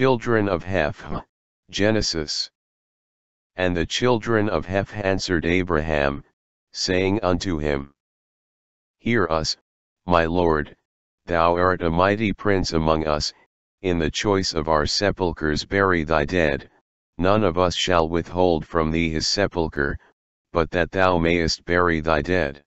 Children of Heph, Genesis. And the children of Heph answered Abraham, saying unto him, Hear us, my Lord, thou art a mighty prince among us, in the choice of our sepulchres bury thy dead, none of us shall withhold from thee his sepulchre, but that thou mayest bury thy dead.